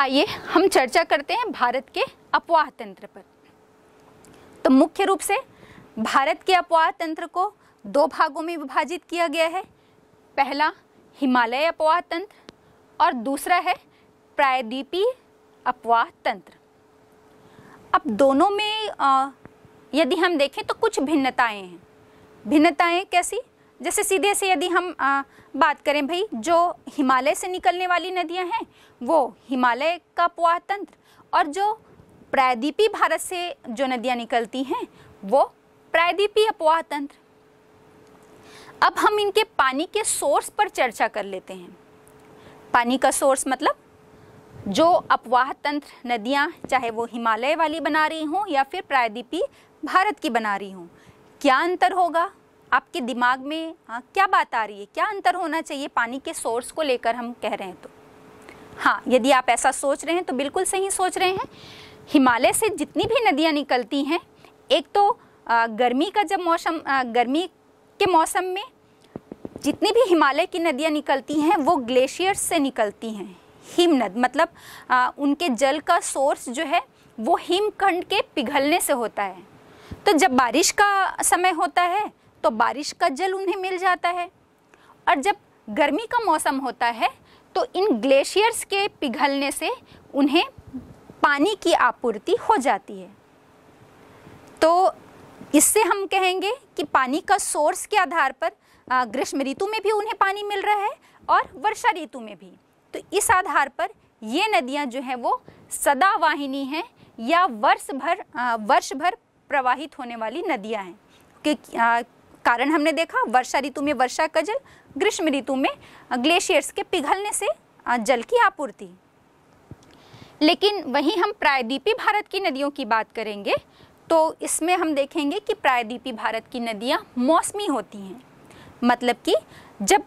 आइए हम चर्चा करते हैं भारत के अपवाह तंत्र पर तो मुख्य रूप से भारत के अपवाह तंत्र को दो भागों में विभाजित किया गया है पहला हिमालय अपवाह तंत्र और दूसरा है प्रायद्वीपीय अपवाह तंत्र अब दोनों में यदि हम देखें तो कुछ भिन्नताएं हैं भिन्नताएं कैसी जैसे सीधे से यदि हम आ, बात करें भाई जो हिमालय से निकलने वाली नदियां हैं वो हिमालय का पुआ तंत्र और जो प्रायद्वीपी भारत से जो नदियां निकलती हैं वो प्रायद्वीपीय अपवाह तंत्र अब हम इनके पानी के सोर्स पर चर्चा कर लेते हैं पानी का सोर्स मतलब जो अपवाह तंत्र नदियाँ चाहे वो हिमालय वाली बना रही हों या फिर प्रायद्वीपी भारत की बना रही हों क्या अंतर होगा आपके दिमाग में हाँ क्या बात आ रही है क्या अंतर होना चाहिए पानी के सोर्स को लेकर हम कह रहे हैं तो हाँ यदि आप ऐसा सोच रहे हैं तो बिल्कुल सही सोच रहे हैं हिमालय से जितनी भी नदियाँ निकलती हैं एक तो गर्मी का जब मौसम गर्मी के मौसम में जितनी भी हिमालय की नदियाँ निकलती हैं वो ग्लेशियर्स से निकलती हैं हिमनद मतलब आ, उनके जल का सोर्स जो है वो हिमखंड के पिघलने से होता है तो जब बारिश का समय होता है तो बारिश का जल उन्हें मिल जाता है और जब गर्मी का मौसम होता है तो इन ग्लेशियर्स के पिघलने से उन्हें पानी की आपूर्ति हो जाती है तो इससे हम कहेंगे कि पानी का सोर्स के आधार पर ग्रीष्म ऋतु में भी उन्हें पानी मिल रहा है और वर्षा ऋतु में भी तो इस आधार पर ये नदियाँ जो हैं वो सदावाहिनी हैं या वर्ष भर वर्ष भर प्रवाहित होने वाली नदियाँ हैं कारण हमने देखा वर्षा ऋतु में वर्षा का जल ग्रीष्म ऋतु में ग्लेशियर्स के पिघलने से जल की आपूर्ति लेकिन वहीं हम प्रायद्वीपी भारत की नदियों की बात करेंगे तो इसमें हम देखेंगे कि प्रायद्वीपी भारत की नदियाँ मौसमी होती हैं मतलब कि जब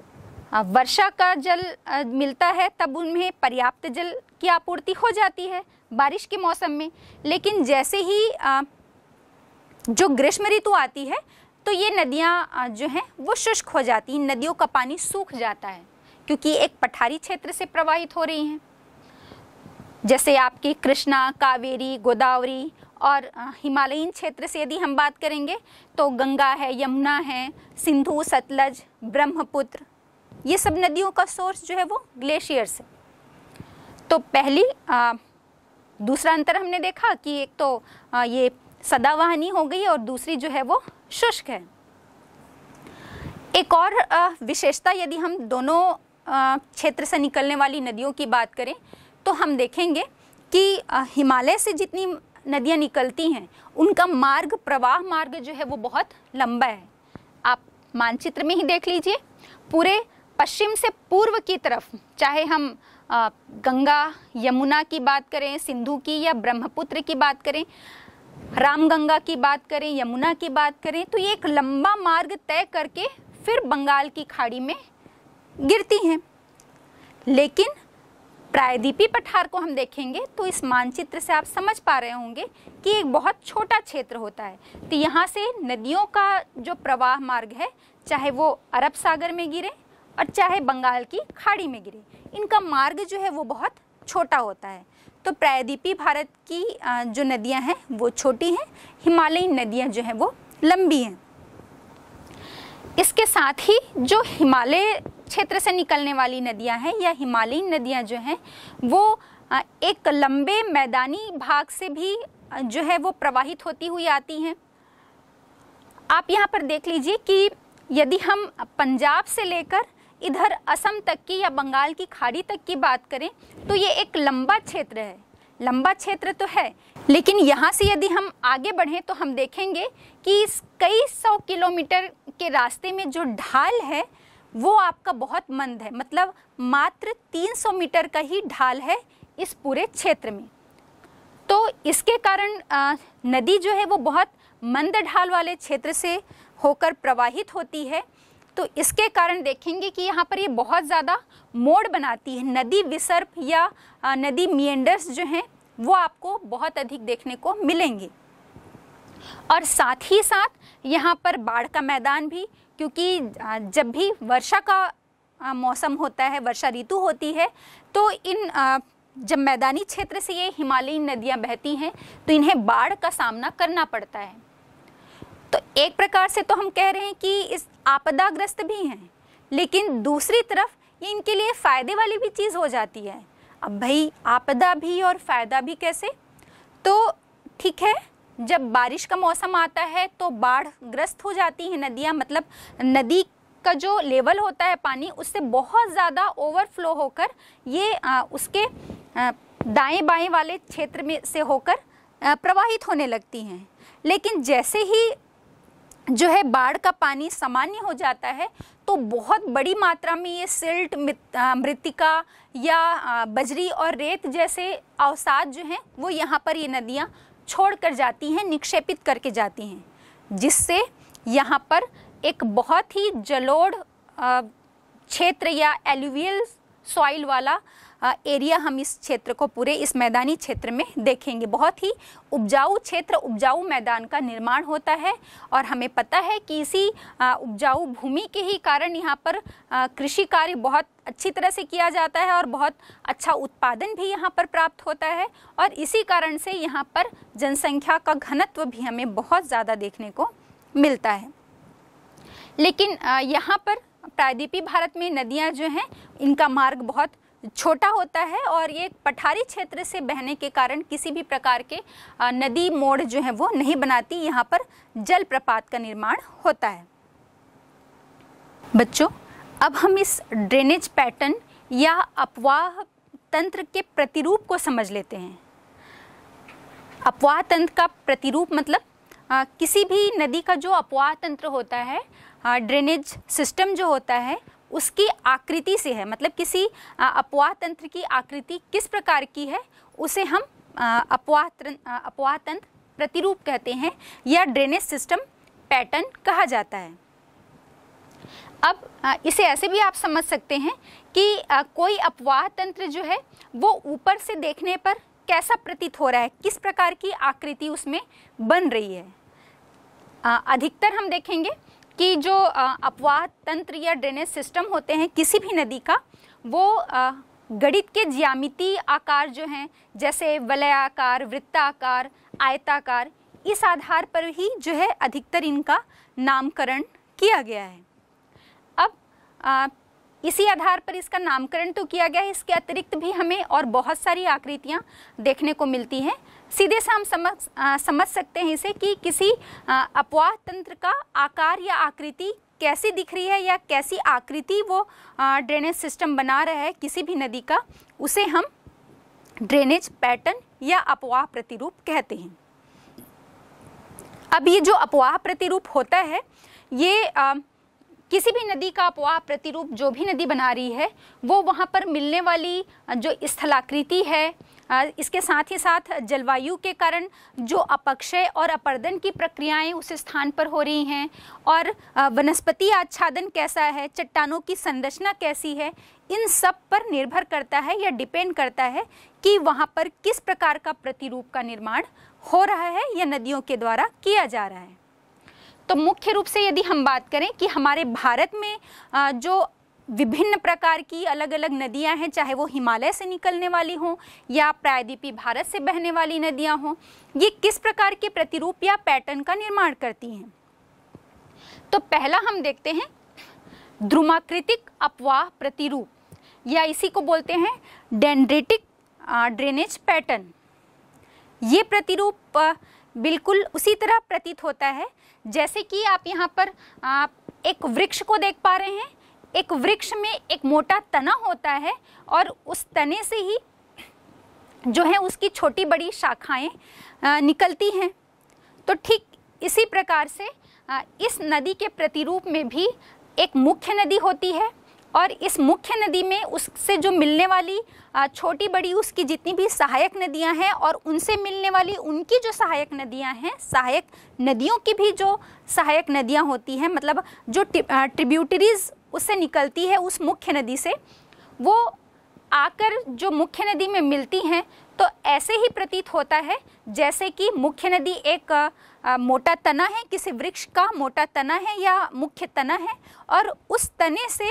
वर्षा का जल मिलता है तब उनमें पर्याप्त जल की आपूर्ति हो जाती है बारिश के मौसम में लेकिन जैसे ही जो ग्रीष्म ऋतु आती है तो ये नदियाँ जो हैं वो शुष्क हो जाती हैं नदियों का पानी सूख जाता है क्योंकि एक पठारी क्षेत्र से प्रवाहित हो रही हैं जैसे आपकी कृष्णा कावेरी गोदावरी और हिमालयीन क्षेत्र से यदि हम बात करेंगे तो गंगा है यमुना है सिंधु सतलज ब्रह्मपुत्र ये सब नदियों का सोर्स जो है वो ग्लेशियर्स है तो पहली आ, दूसरा अंतर हमने देखा कि एक तो आ, ये सदावाहनी हो गई और दूसरी जो है वो शुष्क है एक और विशेषता यदि हम दोनों क्षेत्र से निकलने वाली नदियों की बात करें तो हम देखेंगे कि हिमालय से जितनी नदियाँ निकलती हैं उनका मार्ग प्रवाह मार्ग जो है वो बहुत लंबा है आप मानचित्र में ही देख लीजिए पूरे पश्चिम से पूर्व की तरफ चाहे हम गंगा यमुना की बात करें सिंधु की या ब्रह्मपुत्र की बात करें रामगंगा की बात करें यमुना की बात करें तो ये एक लंबा मार्ग तय करके फिर बंगाल की खाड़ी में गिरती हैं लेकिन प्रायद्वीपी पठार को हम देखेंगे तो इस मानचित्र से आप समझ पा रहे होंगे कि एक बहुत छोटा क्षेत्र होता है तो यहाँ से नदियों का जो प्रवाह मार्ग है चाहे वो अरब सागर में गिरे और चाहे बंगाल की खाड़ी में गिरे इनका मार्ग जो है वो बहुत छोटा होता है तो प्रायद्वीपी भारत की जो नदियां हैं वो छोटी हैं हिमालयी नदियां जो हैं वो लंबी हैं इसके साथ ही जो हिमालय क्षेत्र से निकलने वाली नदियां हैं या हिमालयी नदियां जो हैं वो एक लंबे मैदानी भाग से भी जो है वो प्रवाहित होती हुई आती हैं आप यहाँ पर देख लीजिए कि यदि हम पंजाब से लेकर इधर असम तक की या बंगाल की खाड़ी तक की बात करें तो ये एक लंबा क्षेत्र है लंबा क्षेत्र तो है लेकिन यहाँ से यदि हम आगे बढ़ें तो हम देखेंगे कि इस कई सौ किलोमीटर के रास्ते में जो ढाल है वो आपका बहुत मंद है मतलब मात्र 300 मीटर का ही ढाल है इस पूरे क्षेत्र में तो इसके कारण नदी जो है वो बहुत मंद ढाल वाले क्षेत्र से होकर प्रवाहित होती है तो इसके कारण देखेंगे कि यहाँ पर ये यह बहुत ज़्यादा मोड़ बनाती है नदी विसर्प या नदी मियंडर्स जो हैं वो आपको बहुत अधिक देखने को मिलेंगे और साथ ही साथ यहाँ पर बाढ़ का मैदान भी क्योंकि जब भी वर्षा का मौसम होता है वर्षा ऋतु होती है तो इन जब मैदानी क्षेत्र से ये हिमालयी नदियाँ बहती हैं तो इन्हें बाढ़ का सामना करना पड़ता है तो एक प्रकार से तो हम कह रहे हैं कि इस आपदाग्रस्त भी हैं लेकिन दूसरी तरफ ये इनके लिए फ़ायदे वाली भी चीज़ हो जाती है अब भाई आपदा भी और फ़ायदा भी कैसे तो ठीक है जब बारिश का मौसम आता है तो बाढ़ ग्रस्त हो जाती हैं नदियाँ मतलब नदी का जो लेवल होता है पानी उससे बहुत ज़्यादा ओवरफ्लो होकर ये आ, उसके दाएं बाएं वाले क्षेत्र में से होकर प्रवाहित होने लगती हैं लेकिन जैसे ही जो है बाढ़ का पानी सामान्य हो जाता है तो बहुत बड़ी मात्रा में ये सिल्ट मृतिका या बजरी और रेत जैसे अवसाद जो हैं वो यहाँ पर ये नदियाँ छोड़ कर जाती हैं निक्षेपित करके जाती हैं जिससे यहाँ पर एक बहुत ही जलोढ़ क्षेत्र या एलुवियल सॉइल वाला एरिया हम इस क्षेत्र को पूरे इस मैदानी क्षेत्र में देखेंगे बहुत ही उपजाऊ क्षेत्र उपजाऊ मैदान का निर्माण होता है और हमें पता है कि इसी उपजाऊ भूमि के ही कारण यहाँ पर कृषि कार्य बहुत अच्छी तरह से किया जाता है और बहुत अच्छा उत्पादन भी यहाँ पर प्राप्त होता है और इसी कारण से यहाँ पर जनसंख्या का घनत्व भी हमें बहुत ज़्यादा देखने को मिलता है लेकिन यहाँ पर प्रायद्वीपी भारत में नदियाँ जो हैं इनका मार्ग बहुत छोटा होता है और ये पठारी क्षेत्र से बहने के कारण किसी भी प्रकार के नदी मोड़ जो है वो नहीं बनाती यहाँ पर जल प्रपात का निर्माण होता है बच्चों अब हम इस ड्रेनेज पैटर्न या अपवाह तंत्र के प्रतिरूप को समझ लेते हैं अपवाह तंत्र का प्रतिरूप मतलब आ, किसी भी नदी का जो अपवाह तंत्र होता है ड्रेनेज सिस्टम जो होता है उसकी आकृति से है मतलब किसी अपवाह तंत्र की आकृति किस प्रकार की है उसे हम अपवाह अपवाह तंत्र प्रतिरूप कहते हैं या ड्रेनेज सिस्टम पैटर्न कहा जाता है अब इसे ऐसे भी आप समझ सकते हैं कि कोई अपवाह तंत्र जो है वो ऊपर से देखने पर कैसा प्रतीत हो रहा है किस प्रकार की आकृति उसमें बन रही है अधिकतर हम देखेंगे कि जो अपवाह तंत्र या ड्रेनेज सिस्टम होते हैं किसी भी नदी का वो गणित के ज्यामिति आकार जो हैं जैसे वलयाकार वृत्ताकार आयताकार इस आधार पर ही जो है अधिकतर इनका नामकरण किया गया है अब आ, इसी आधार पर इसका नामकरण तो किया गया है इसके अतिरिक्त भी हमें और बहुत सारी आकृतियाँ देखने को मिलती हैं सीधे से हम समझ समझ सकते हैं इसे कि किसी अपवाह तंत्र का आकार या आकृति कैसी दिख रही है या कैसी आकृति वो ड्रेनेज सिस्टम बना रहा है किसी भी नदी का उसे हम ड्रेनेज पैटर्न या अपवाह प्रतिरूप कहते हैं अब ये जो अपवाह प्रतिरूप होता है ये आ, किसी भी नदी का अपवाह प्रतिरूप जो भी नदी बना रही है वो वहाँ पर मिलने वाली जो स्थलाकृति है इसके साथ ही साथ जलवायु के कारण जो अपक्षय और अपर्दन की प्रक्रियाएं उस स्थान पर हो रही हैं और वनस्पति आच्छादन कैसा है चट्टानों की संरचना कैसी है इन सब पर निर्भर करता है या डिपेंड करता है कि वहाँ पर किस प्रकार का प्रतिरूप का निर्माण हो रहा है या नदियों के द्वारा किया जा रहा है तो मुख्य रूप से यदि हम बात करें कि हमारे भारत में जो विभिन्न प्रकार की अलग अलग नदियां हैं चाहे वो हिमालय से निकलने वाली हों या प्रायद्वीपी भारत से बहने वाली नदियां हों ये किस प्रकार के प्रतिरूप या पैटर्न का निर्माण करती हैं तो पहला हम देखते हैं ध्रुमाकृतिक अपवाह प्रतिरूप या इसी को बोलते हैं डेंड्रेटिक ड्रेनेज पैटर्न ये प्रतिरूप बिल्कुल उसी तरह प्रतीत होता है जैसे कि आप यहाँ पर आप एक वृक्ष को देख पा रहे हैं एक वृक्ष में एक मोटा तना होता है और उस तने से ही जो है उसकी छोटी बड़ी शाखाएं निकलती हैं तो ठीक इसी प्रकार से इस नदी के प्रतिरूप में भी एक मुख्य नदी होती है और इस मुख्य नदी में उससे जो मिलने वाली छोटी बड़ी उसकी जितनी भी सहायक नदियां हैं और उनसे मिलने वाली उनकी जो सहायक नदियां हैं सहायक नदियों की भी जो सहायक नदियां होती हैं मतलब जो ट्रिब्यूटरीज उससे निकलती है उस मुख्य नदी से वो आकर जो मुख्य नदी में मिलती हैं तो ऐसे ही प्रतीत होता है जैसे कि मुख्य नदी एक आ, मोटा तना है किसी वृक्ष का मोटा तना है या मुख्य तना है और उस तने से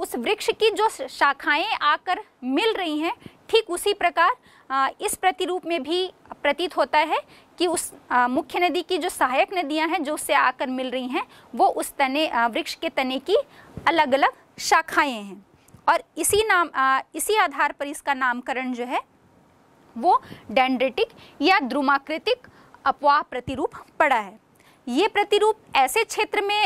उस वृक्ष की जो शाखाएं आकर मिल रही हैं ठीक उसी प्रकार इस प्रतिरूप में भी प्रतीत होता है कि उस मुख्य नदी की जो सहायक नदियां हैं जो उससे आकर मिल रही हैं वो उस तने वृक्ष के तने की अलग अलग शाखाएं हैं और इसी नाम इसी आधार पर इसका नामकरण जो है वो डेंड्रेटिक या द्रुमाकृतिक अपवाह प्रतिरूप पड़ा है ये प्रतिरूप ऐसे क्षेत्र में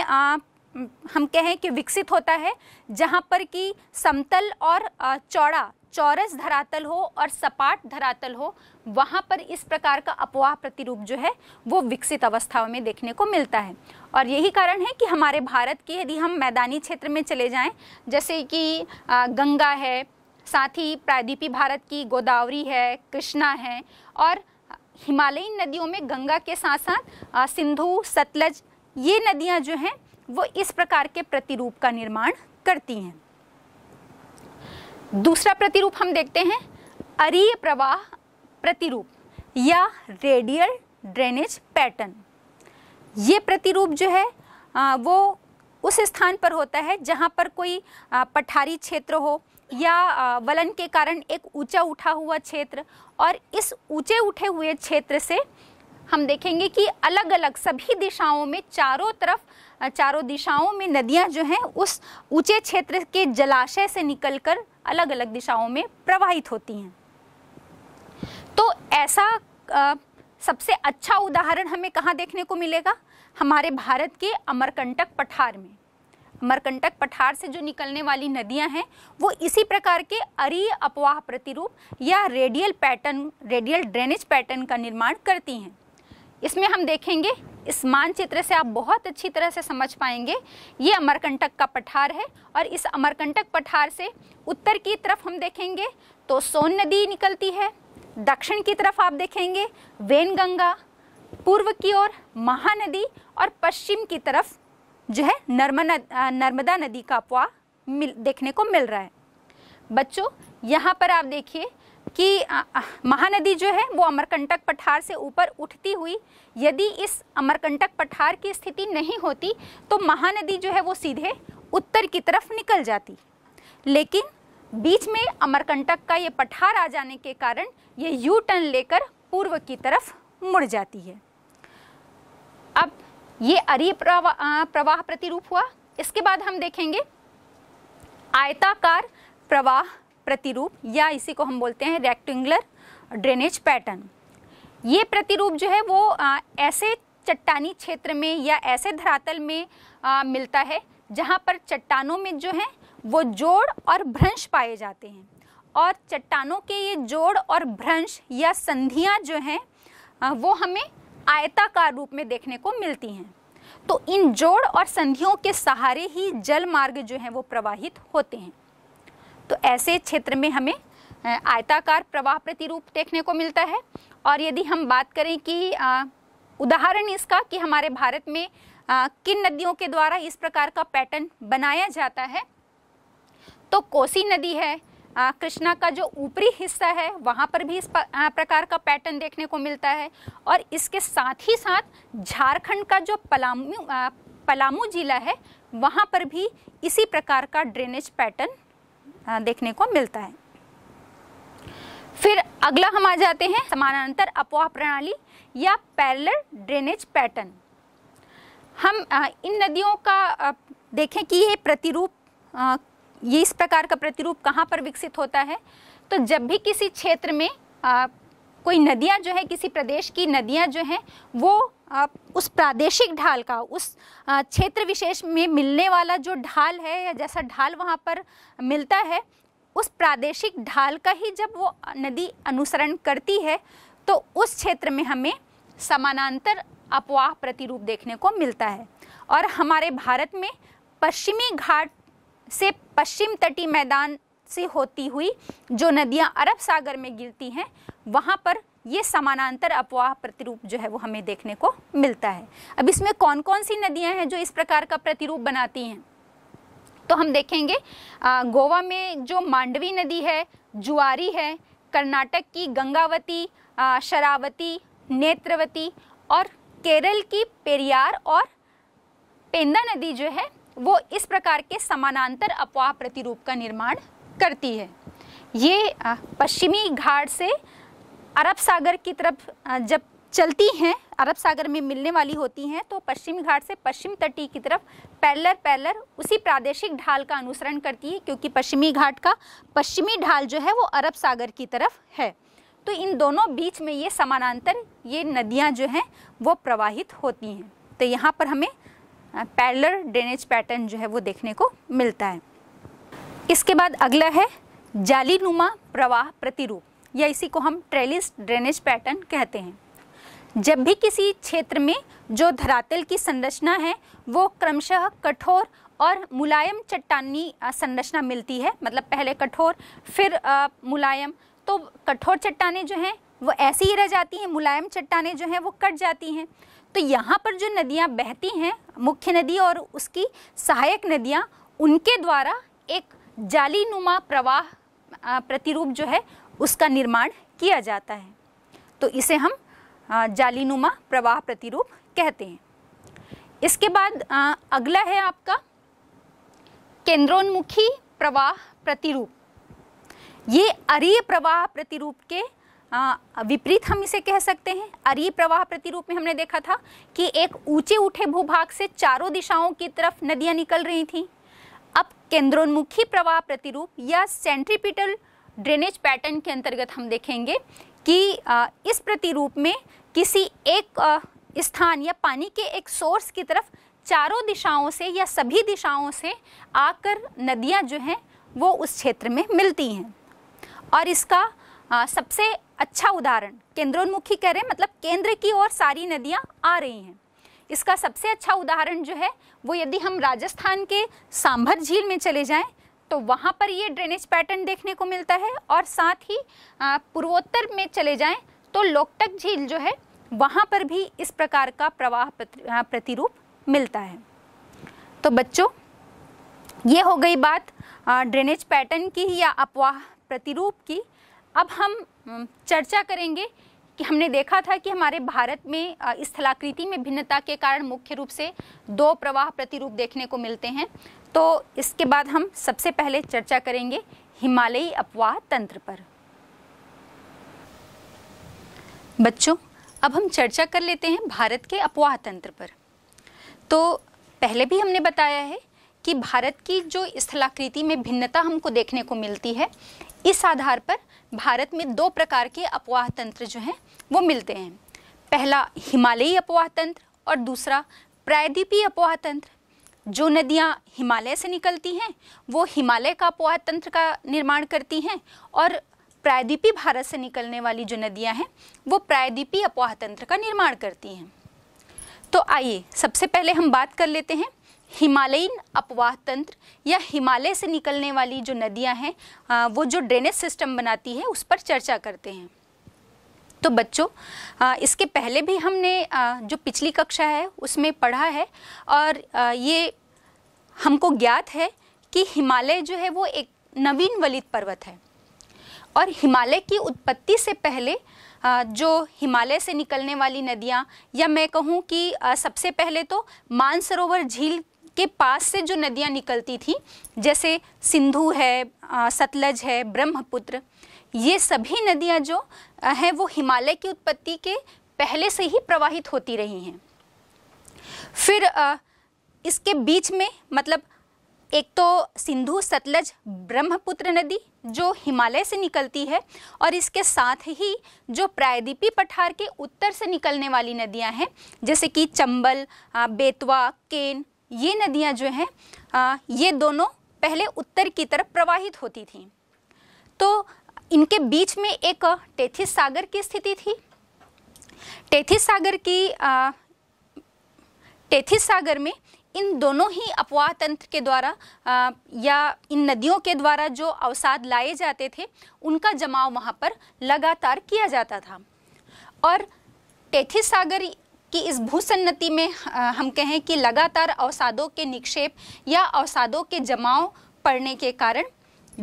हम कहें कि विकसित होता है जहाँ पर कि समतल और चौड़ा चौरस धरातल हो और सपाट धरातल हो वहाँ पर इस प्रकार का अपवाह प्रतिरूप जो है वो विकसित अवस्थाओं में देखने को मिलता है और यही कारण है कि हमारे भारत के यदि हम मैदानी क्षेत्र में चले जाएं जैसे कि गंगा है साथ ही प्रायद्वीपी भारत की गोदावरी है कृष्णा है और हिमालयी नदियों में गंगा के साथ साथ सिंधु सतलज ये नदियाँ जो हैं वो इस प्रकार के प्रतिरूप का निर्माण करती हैं दूसरा प्रतिरूप हम देखते हैं अरीय प्रवाह प्रतिरूप या रेडियल ड्रेनेज पैटर्न ये प्रतिरूप जो है आ, वो उस स्थान पर होता है जहाँ पर कोई पठारी क्षेत्र हो या वलन के कारण एक ऊंचा उठा हुआ क्षेत्र और इस ऊंचे उठे हुए क्षेत्र से हम देखेंगे कि अलग अलग सभी दिशाओं में चारों तरफ चारों दिशाओं में नदियां जो हैं उस ऊंचे क्षेत्र के जलाशय से निकलकर अलग अलग दिशाओं में प्रवाहित होती हैं तो ऐसा आ, सबसे अच्छा उदाहरण हमें कहाँ देखने को मिलेगा हमारे भारत के अमरकंटक पठार में अमरकंटक पठार से जो निकलने वाली नदियां हैं वो इसी प्रकार के अरी अपवाह प्रतिरूप या radial pattern radial drainage pattern का निर्माण करती हैं इसमें हम देखेंगे इस मानचित्र से आप बहुत अच्छी तरह से समझ पाएंगे ये अमरकंटक का पठार है और इस अमरकंटक पठार से उत्तर की तरफ हम देखेंगे तो सोन नदी निकलती है दक्षिण की तरफ आप देखेंगे वेनगंगा पूर्व की ओर महानदी और पश्चिम की तरफ जो है नर्मदा नर्मदा नदी का अपवाह मिल देखने को मिल रहा है बच्चों यहाँ पर आप देखिए कि महानदी जो है वो अमरकंटक पठार से ऊपर उठती हुई यदि इस अमरकंटक पठार की स्थिति नहीं होती तो महानदी जो है वो सीधे उत्तर की तरफ निकल जाती लेकिन बीच में अमरकंटक का ये पठार आ जाने के कारण ये यू टर्न लेकर पूर्व की तरफ मुड़ जाती है अब ये अरी प्रवा, प्रवाह प्रतिरूप हुआ इसके बाद हम देखेंगे आयताकार प्रवाह प्रतिरूप या इसी को हम बोलते हैं रेक्टेंगुलर ड्रेनेज पैटर्न ये प्रतिरूप जो है वो आ, ऐसे चट्टानी क्षेत्र में या ऐसे धरातल में आ, मिलता है जहाँ पर चट्टानों में जो है वो जोड़ और भ्रंश पाए जाते हैं और चट्टानों के ये जोड़ और भ्रंश या संधियाँ जो हैं वो हमें आयताकार रूप में देखने को मिलती हैं तो इन जोड़ और संधियों के सहारे ही जल मार्ग जो हैं वो प्रवाहित होते हैं तो ऐसे क्षेत्र में हमें आयताकार प्रवाह प्रतिरूप देखने को मिलता है और यदि हम बात करें कि उदाहरण इसका कि हमारे भारत में आ, किन नदियों के द्वारा इस प्रकार का पैटर्न बनाया जाता है तो कोसी नदी है कृष्णा का जो ऊपरी हिस्सा है वहाँ पर भी इस प्रकार का पैटर्न देखने को मिलता है और इसके साथ ही साथ झारखंड का जो पलामू आ, पलामू जिला है वहाँ पर भी इसी प्रकार का ड्रेनेज पैटर्न देखने को मिलता है फिर अगला हम आ जाते हैं समानांतर अपवाह प्रणाली या पैरेलल ड्रेनेज पैटर्न हम इन नदियों का देखें कि ये प्रतिरूप ये इस प्रकार का प्रतिरूप कहाँ पर विकसित होता है तो जब भी किसी क्षेत्र में कोई नदियाँ जो है किसी प्रदेश की नदियाँ जो हैं वो आप उस प्रादेशिक ढाल का उस क्षेत्र विशेष में मिलने वाला जो ढाल है या जैसा ढाल वहाँ पर मिलता है उस प्रादेशिक ढाल का ही जब वो नदी अनुसरण करती है तो उस क्षेत्र में हमें समानांतर अपवाह प्रतिरूप देखने को मिलता है और हमारे भारत में पश्चिमी घाट से पश्चिम तटीय मैदान से होती हुई जो नदियां अरब सागर में गिरती हैं वहां पर ये समानांतर अपवाह प्रतिरूप जो है वो हमें देखने को मिलता है अब इसमें कौन कौन सी नदियां हैं जो इस प्रकार का प्रतिरूप बनाती हैं तो हम देखेंगे गोवा में जो मांडवी नदी है जुआरी है कर्नाटक की गंगावती शरावती नेत्रवती और केरल की पेरियार और पेंदा नदी जो है वो इस प्रकार के समानांतर अपवाह प्रतिरूप का निर्माण करती है ये पश्चिमी घाट से अरब सागर की तरफ जब चलती हैं अरब सागर में मिलने वाली होती हैं तो पश्चिमी घाट से पश्चिम तटी की तरफ पैलर पैलर उसी प्रादेशिक ढाल का अनुसरण करती है क्योंकि पश्चिमी घाट का पश्चिमी ढाल जो है वो अरब सागर की तरफ है तो इन दोनों बीच में ये समानांतर ये नदियाँ जो हैं वो प्रवाहित होती हैं तो यहाँ पर हमें पैलर ड्रेनेज पैटर्न जो है वो देखने को मिलता है इसके बाद अगला है जालीनुमा प्रवाह प्रतिरूप या इसी को हम ट्रेलिस ड्रेनेज पैटर्न कहते हैं जब भी किसी क्षेत्र में जो धरातल की संरचना है वो क्रमशः कठोर और मुलायम चट्टानी संरचना मिलती है मतलब पहले कठोर फिर मुलायम तो कठोर चट्टाने जो हैं वो ऐसी ही रह जाती हैं मुलायम चट्टाने जो हैं वो कट जाती हैं तो यहाँ पर जो नदियाँ बहती हैं मुख्य नदी और उसकी सहायक नदियाँ उनके द्वारा एक जाली नुमा प्रवाह प्रतिरूप जो है उसका निर्माण किया जाता है तो इसे हम जाली नुमा प्रवाह प्रतिरूप कहते हैं इसके बाद अगला है आपका केंद्रोन्मुखी प्रवाह प्रतिरूप ये अरीय प्रवाह प्रतिरूप के विपरीत हम इसे कह सकते हैं अरीय प्रवाह प्रतिरूप में हमने देखा था कि एक ऊंचे उठे भूभाग से चारों दिशाओं की तरफ नदियां निकल रही थीं केंद्रोन्मुखी प्रवाह प्रतिरूप या सेंट्रीपिटल ड्रेनेज पैटर्न के अंतर्गत हम देखेंगे कि इस प्रतिरूप में किसी एक स्थान या पानी के एक सोर्स की तरफ चारों दिशाओं से या सभी दिशाओं से आकर नदियां जो हैं वो उस क्षेत्र में मिलती हैं और इसका सबसे अच्छा उदाहरण केंद्रोन्मुखी कह रहे हैं मतलब केंद्र की ओर सारी नदियां आ रही हैं इसका सबसे अच्छा उदाहरण जो है वो यदि हम राजस्थान के सांभर झील में चले जाएं तो वहाँ पर ये ड्रेनेज पैटर्न देखने को मिलता है और साथ ही पूर्वोत्तर में चले जाएं तो लोकटक झील जो है वहाँ पर भी इस प्रकार का प्रवाह प्रतिरूप मिलता है तो बच्चों ये हो गई बात ड्रेनेज पैटर्न की या अपवाह प्रतिरूप की अब हम हम्म, चर्चा करेंगे कि हमने देखा था कि हमारे भारत में स्थलाकृति में भिन्नता के कारण मुख्य रूप से दो प्रवाह प्रतिरूप देखने को मिलते हैं तो इसके बाद हम सबसे पहले चर्चा करेंगे हिमालयी अपवाह तंत्र पर बच्चों अब हम चर्चा कर लेते हैं भारत के अपवाह तंत्र पर तो पहले भी हमने बताया है कि भारत की जो स्थलाकृति में भिन्नता हमको देखने को मिलती है इस आधार पर भारत में दो प्रकार के अपवाह तंत्र जो हैं वो मिलते हैं पहला हिमालयी अपवाह तंत्र और दूसरा प्रायद्वीपीय अपवाह तंत्र जो नदियाँ हिमालय से निकलती हैं वो हिमालय का अपवाह तंत्र का निर्माण करती हैं और प्रायद्वीपी भारत से निकलने वाली जो नदियाँ हैं वो प्रायद्वीपीय अपवाह तंत्र का निर्माण करती हैं तो आइए सबसे पहले हम बात कर लेते हैं हिमालयीन अपवाह तंत्र या हिमालय से निकलने वाली जो नदियां हैं वो जो ड्रेनेज सिस्टम बनाती है उस पर चर्चा करते हैं तो बच्चों इसके पहले भी हमने जो पिछली कक्षा है उसमें पढ़ा है और ये हमको ज्ञात है कि हिमालय जो है वो एक नवीन वलित पर्वत है और हिमालय की उत्पत्ति से पहले जो हिमालय से निकलने वाली नदियाँ या मैं कहूँ कि सबसे पहले तो मानसरोवर झील के पास से जो नदियाँ निकलती थी जैसे सिंधु है सतलज है ब्रह्मपुत्र ये सभी नदियाँ जो हैं वो हिमालय की उत्पत्ति के पहले से ही प्रवाहित होती रही हैं फिर इसके बीच में मतलब एक तो सिंधु सतलज ब्रह्मपुत्र नदी जो हिमालय से निकलती है और इसके साथ ही जो प्रायद्वीपी पठार के उत्तर से निकलने वाली नदियां हैं जैसे कि चंबल बेतवा केन ये नदियाँ जो हैं ये दोनों पहले उत्तर की तरफ प्रवाहित होती थी तो इनके बीच में एक टेथिस सागर की स्थिति थी टेथिस सागर की आ, टेथिस सागर में इन दोनों ही अपवाह तंत्र के द्वारा आ, या इन नदियों के द्वारा जो अवसाद लाए जाते थे उनका जमाव वहाँ पर लगातार किया जाता था और टेथिस सागर कि इस भूसन्नति में हम कहें कि लगातार अवसादों के निक्षेप या अवसादों के जमाव पड़ने के कारण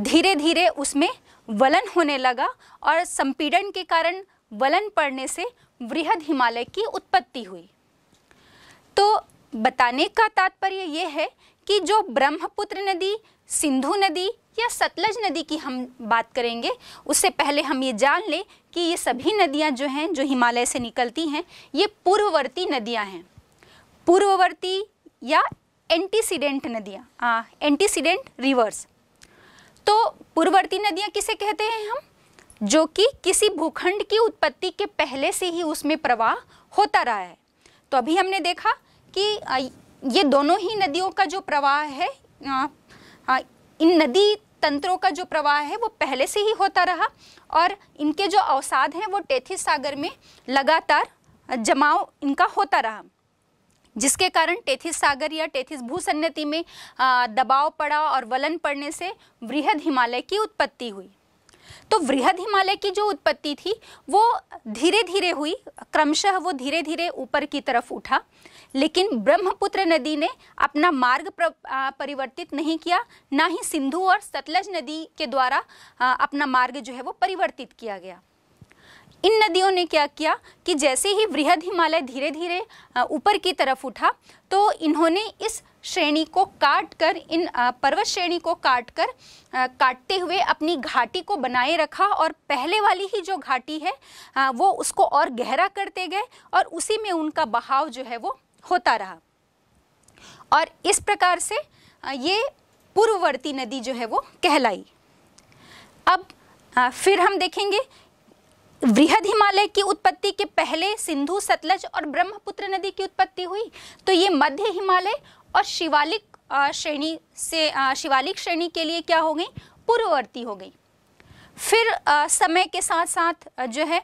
धीरे धीरे उसमें वलन होने लगा और संपीड़न के कारण वलन पड़ने से वृहद हिमालय की उत्पत्ति हुई तो बताने का तात्पर्य ये है कि जो ब्रह्मपुत्र नदी सिंधु नदी या सतलज नदी की हम बात करेंगे उससे पहले हम ये जान लें कि ये सभी नदियाँ जो हैं जो हिमालय से निकलती हैं ये पूर्ववर्ती नदियाँ हैं पूर्ववर्ती या एंटीसीडेंट नदियाँ एंटीसीडेंट रिवर्स तो पूर्ववर्ती नदियाँ किसे कहते हैं हम जो कि किसी भूखंड की उत्पत्ति के पहले से ही उसमें प्रवाह होता रहा है तो अभी हमने देखा कि ये दोनों ही नदियों का जो प्रवाह है इन नदी तंत्रों का जो प्रवाह है वो पहले से ही होता रहा और इनके जो अवसाद हैं वो टेथिस सागर में लगातार जमाव इनका होता रहा जिसके कारण टेथिस सागर या टेथिस भूसन्नति में दबाव पड़ा और वलन पड़ने से वृहद हिमालय की उत्पत्ति हुई तो वृहद हिमालय की जो उत्पत्ति थी वो धीरे धीरे हुई क्रमशः वो धीरे धीरे ऊपर की तरफ उठा लेकिन ब्रह्मपुत्र नदी ने अपना मार्ग परिवर्तित नहीं किया ना ही सिंधु और सतलज नदी के द्वारा अपना मार्ग जो है वो परिवर्तित किया गया इन नदियों ने क्या किया कि जैसे ही वृहद हिमालय धीरे धीरे ऊपर की तरफ उठा तो इन्होंने इस श्रेणी को काट कर इन पर्वत श्रेणी को काट कर काटते हुए अपनी घाटी को बनाए रखा और पहले वाली ही जो घाटी है वो उसको और गहरा करते गए और उसी में उनका बहाव जो है वो होता रहा और इस प्रकार से ये पूर्ववर्ती नदी जो है वो कहलाई अब फिर हम देखेंगे वृहद हिमालय की उत्पत्ति के पहले सिंधु सतलज और ब्रह्मपुत्र नदी की उत्पत्ति हुई तो ये मध्य हिमालय और शिवालिक श्रेणी से शिवालिक श्रेणी के लिए क्या हो गई पूर्ववर्ती हो गई फिर आ, समय के साथ साथ जो है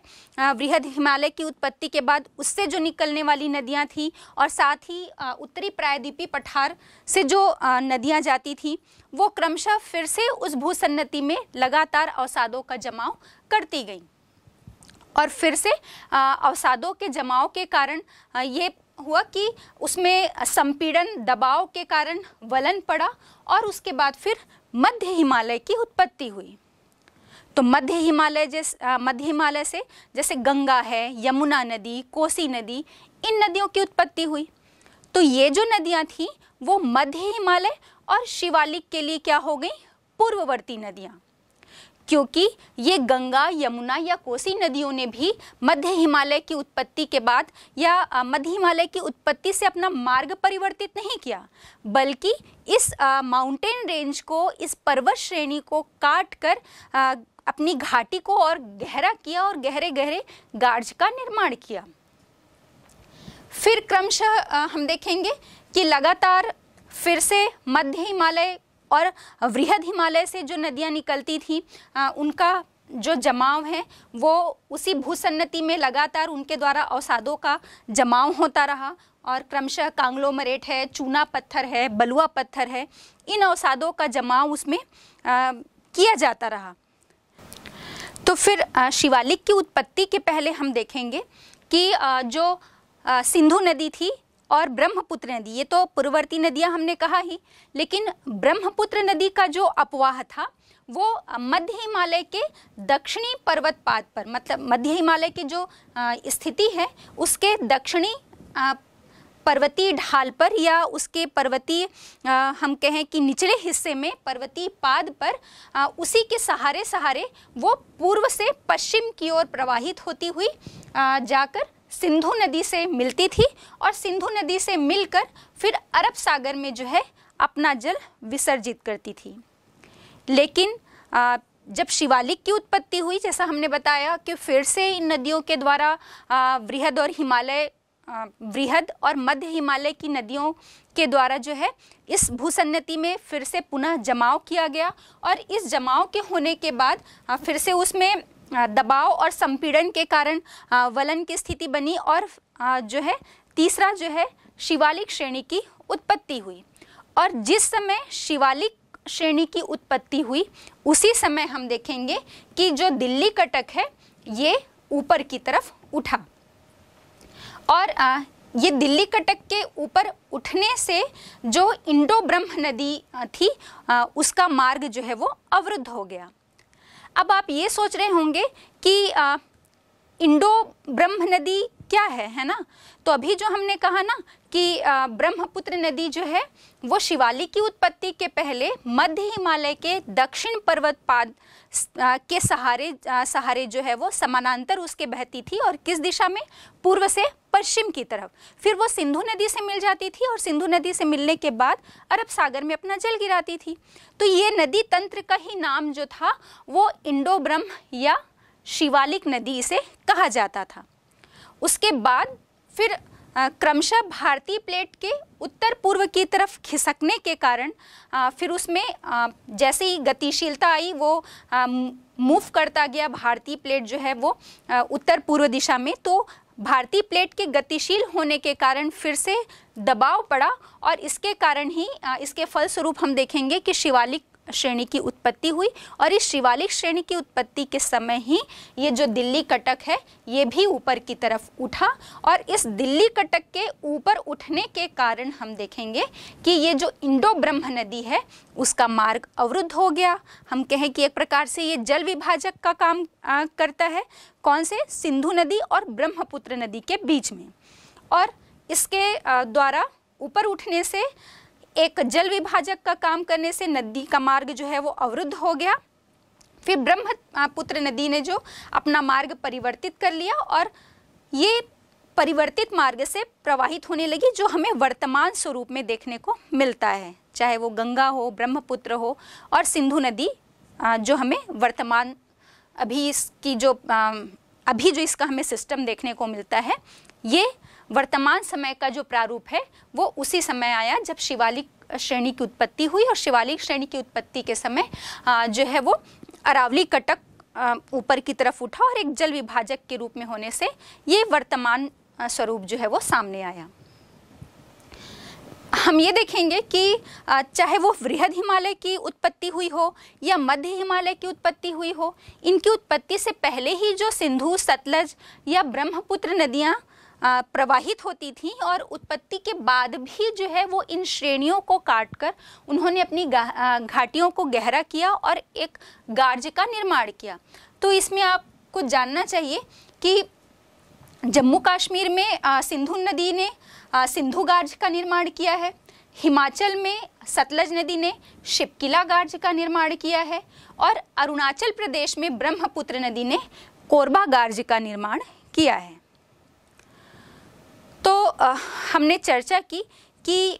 वृहद हिमालय की उत्पत्ति के बाद उससे जो निकलने वाली नदियाँ थी और साथ ही आ, उत्तरी प्रायद्वीपी पठार से जो नदियाँ जाती थी वो क्रमशः फिर से उस भूसन्नति में लगातार अवसादों का जमाव करती गई और फिर से अवसादों के जमाव के कारण ये हुआ कि उसमें संपीड़न दबाव के कारण वलन पड़ा और उसके बाद फिर मध्य हिमालय की उत्पत्ति हुई तो मध्य हिमालय जैसे मध्य हिमालय से जैसे गंगा है यमुना नदी कोसी नदी इन नदियों की उत्पत्ति हुई तो ये जो नदियाँ थीं वो मध्य हिमालय और शिवालिक के लिए क्या हो गई पूर्ववर्ती नदियाँ क्योंकि ये गंगा यमुना या कोसी नदियों ने भी मध्य हिमालय की उत्पत्ति के बाद या मध्य हिमालय की उत्पत्ति से अपना मार्ग परिवर्तित नहीं किया बल्कि इस माउंटेन रेंज को इस पर्वत श्रेणी को काट कर आ, अपनी घाटी को और गहरा किया और गहरे गहरे गार्ज का निर्माण किया फिर क्रमशः हम देखेंगे कि लगातार फिर से मध्य हिमालय और वृहद हिमालय से जो नदियाँ निकलती थी आ, उनका जो जमाव है वो उसी भूसन्नति में लगातार उनके द्वारा अवसादों का जमाव होता रहा और क्रमशः कांग्लोमरेट है चूना पत्थर है बलुआ पत्थर है इन अवसादों का जमाव उसमें आ, किया जाता रहा तो फिर शिवालिक की उत्पत्ति के पहले हम देखेंगे कि जो सिंधु नदी थी और ब्रह्मपुत्र नदी ये तो पूर्ववर्ती नदियाँ हमने कहा ही लेकिन ब्रह्मपुत्र नदी का जो अपवाह था वो मध्य हिमालय के दक्षिणी पर्वतपात पर मतलब मध्य हिमालय की जो स्थिति है उसके दक्षिणी पर्वतीय ढाल पर या उसके पर्वतीय हम कहें कि निचले हिस्से में पर्वतीय पाद पर आ, उसी के सहारे सहारे वो पूर्व से पश्चिम की ओर प्रवाहित होती हुई आ, जाकर सिंधु नदी से मिलती थी और सिंधु नदी से मिलकर फिर अरब सागर में जो है अपना जल विसर्जित करती थी लेकिन आ, जब शिवालिक की उत्पत्ति हुई जैसा हमने बताया कि फिर से इन नदियों के द्वारा वृहद और हिमालय वृहद और मध्य हिमालय की नदियों के द्वारा जो है इस भूसन्नति में फिर से पुनः जमाव किया गया और इस जमाव के होने के बाद फिर से उसमें दबाव और संपीड़न के कारण वलन की स्थिति बनी और जो है तीसरा जो है शिवालिक श्रेणी की उत्पत्ति हुई और जिस समय शिवालिक श्रेणी की उत्पत्ति हुई उसी समय हम देखेंगे कि जो दिल्ली कटक है ये ऊपर की तरफ उठा और आ, ये दिल्ली कटक के ऊपर उठने से जो इंडो ब्रह्म नदी थी उसका मार्ग जो है वो अवरुद्ध हो गया अब आप ये सोच रहे होंगे कि आ, इंडो ब्रह्म नदी क्या है है ना तो अभी जो हमने कहा ना कि ब्रह्मपुत्र नदी जो है वो शिवालिक की उत्पत्ति के पहले मध्य हिमालय के दक्षिण पर्वत पाद के सहारे सहारे जो है वो समानांतर उसके बहती थी और किस दिशा में पूर्व से पश्चिम की तरफ फिर वो सिंधु नदी से मिल जाती थी और सिंधु नदी से मिलने के बाद अरब सागर में अपना जल गिराती थी तो ये नदी तंत्र का ही नाम जो था वो इंडो ब्रह्म या शिवालिक नदी से कहा जाता था उसके बाद फिर क्रमशः भारतीय प्लेट के उत्तर पूर्व की तरफ खिसकने के कारण फिर उसमें जैसे ही गतिशीलता आई वो मूव करता गया भारतीय प्लेट जो है वो उत्तर पूर्व दिशा में तो भारतीय प्लेट के गतिशील होने के कारण फिर से दबाव पड़ा और इसके कारण ही इसके फलस्वरूप हम देखेंगे कि शिवालिक श्रेणी की उत्पत्ति हुई और इस शिवालिक श्रेणी की उत्पत्ति के समय ही ये जो दिल्ली कटक है ये भी ऊपर की तरफ उठा और इस दिल्ली कटक के ऊपर उठने के कारण हम देखेंगे कि ये जो इंडो ब्रह्म नदी है उसका मार्ग अवरुद्ध हो गया हम कहें कि एक प्रकार से ये जल विभाजक का काम आ, करता है कौन से सिंधु नदी और ब्रह्मपुत्र नदी के बीच में और इसके द्वारा ऊपर उठने से एक जल विभाजक का काम करने से नदी का मार्ग जो है वो अवरुद्ध हो गया फिर ब्रह्मपुत्र नदी ने जो अपना मार्ग परिवर्तित कर लिया और ये परिवर्तित मार्ग से प्रवाहित होने लगी जो हमें वर्तमान स्वरूप में देखने को मिलता है चाहे वो गंगा हो ब्रह्मपुत्र हो और सिंधु नदी जो हमें वर्तमान अभी इसकी जो अभी जो इसका हमें सिस्टम देखने को मिलता है ये वर्तमान समय का जो प्रारूप है वो उसी समय आया जब शिवालिक श्रेणी की उत्पत्ति हुई और शिवालिक श्रेणी की उत्पत्ति के समय जो है वो अरावली कटक ऊपर की तरफ उठा और एक जल विभाजक के रूप में होने से ये वर्तमान स्वरूप जो है वो सामने आया हम ये देखेंगे कि चाहे वो वृहद हिमालय की उत्पत्ति हुई हो या मध्य हिमालय की उत्पत्ति हुई हो इनकी उत्पत्ति से पहले ही जो सिंधु सतलज या ब्रह्मपुत्र नदियाँ प्रवाहित होती थी और उत्पत्ति के बाद भी जो है वो इन श्रेणियों को काटकर उन्होंने अपनी घाटियों को गहरा किया और एक गार्ज का निर्माण किया तो इसमें आपको जानना चाहिए कि जम्मू कश्मीर में सिंधु नदी ने सिंधु गार्ज का निर्माण किया है हिमाचल में सतलज नदी ने शिपकिला गार्ज का निर्माण किया है और अरुणाचल प्रदेश में ब्रह्मपुत्र नदी ने कोरबा गार्ज का निर्माण किया है तो आ, हमने चर्चा की कि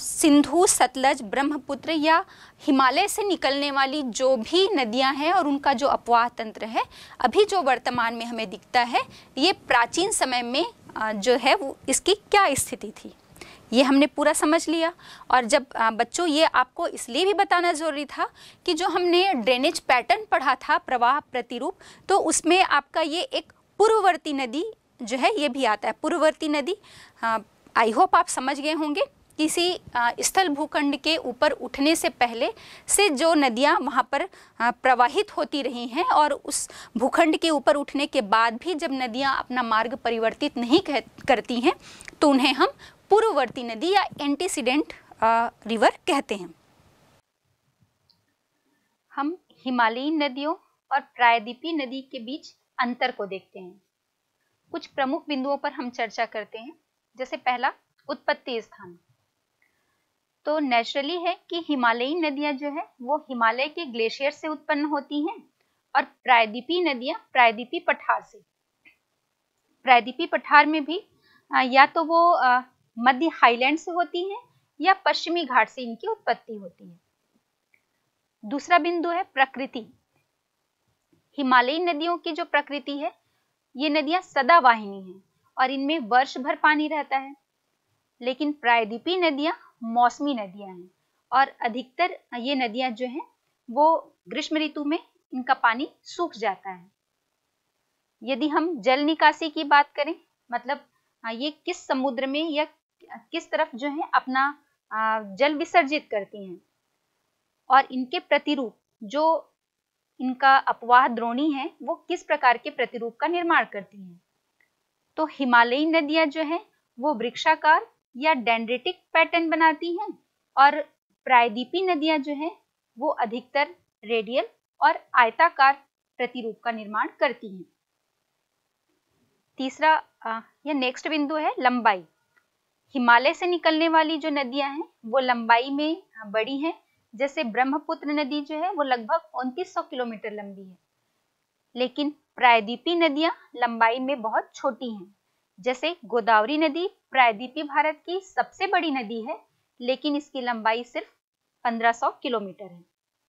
सिंधु सतलज ब्रह्मपुत्र या हिमालय से निकलने वाली जो भी नदियां हैं और उनका जो अपवाह तंत्र है अभी जो वर्तमान में हमें दिखता है ये प्राचीन समय में आ, जो है वो इसकी क्या स्थिति थी ये हमने पूरा समझ लिया और जब बच्चों ये आपको इसलिए भी बताना ज़रूरी था कि जो हमने ड्रेनेज पैटर्न पढ़ा था प्रवाह प्रतिरूप तो उसमें आपका ये एक पूर्ववर्ती नदी जो है ये भी आता है पूर्ववर्ती नदी आई हाँ, होप आप समझ गए होंगे किसी स्थल भूखंड के ऊपर उठने से पहले से जो नदियां वहां पर हाँ, प्रवाहित होती रही हैं और उस भूखंड के ऊपर उठने के बाद भी जब नदियां अपना मार्ग परिवर्तित नहीं करती हैं तो उन्हें हम पूर्ववर्ती नदी या एंटीसीडेंट रिवर कहते हैं हम हिमालयी नदियों और प्रायद्वीपीय नदी के बीच अंतर को देखते हैं कुछ प्रमुख बिंदुओं पर हम चर्चा करते हैं जैसे पहला उत्पत्ति स्थान तो नेचुरली है कि हिमालयी नदियां जो है वो हिमालय के ग्लेशियर से उत्पन्न होती हैं और प्रायद्वीपी नदियां प्रायद्वीपी पठार से प्रायद्वीपी पठार में भी या तो वो मध्य हाईलैंड से होती हैं या पश्चिमी घाट से इनकी उत्पत्ति होती है दूसरा बिंदु है प्रकृति हिमालयी नदियों की जो प्रकृति है ये नदियां वाहिनी है और इनमें वर्ष भर पानी रहता है लेकिन प्रायद्वीपी नदियां मौसमी नदियां हैं और अधिकतर ये नदियां जो हैं वो ग्रीष्म ऋतु में इनका पानी सूख जाता है यदि हम जल निकासी की बात करें मतलब ये किस समुद्र में या किस तरफ जो है अपना जल विसर्जित करती हैं और इनके प्रतिरूप जो इनका अपवाह द्रोणी है वो किस प्रकार के प्रतिरूप का निर्माण करती हैं तो हिमालयी नदियां जो है वो वृक्षाकार या डेंड्रेटिक पैटर्न बनाती हैं और प्रायद्वीपी नदियां जो है वो अधिकतर रेडियल और आयताकार प्रतिरूप का निर्माण करती हैं तीसरा या नेक्स्ट बिंदु है लंबाई हिमालय से निकलने वाली जो नदियां हैं वो लंबाई में बड़ी हैं जैसे ब्रह्मपुत्र नदी जो है वो लगभग उनतीस किलोमीटर लंबी है लेकिन प्रायदीपी नदियां लंबाई में बहुत छोटी हैं जैसे गोदावरी नदी प्रायदीपी भारत की सबसे बड़ी नदी है लेकिन इसकी लंबाई सिर्फ 1500 किलोमीटर है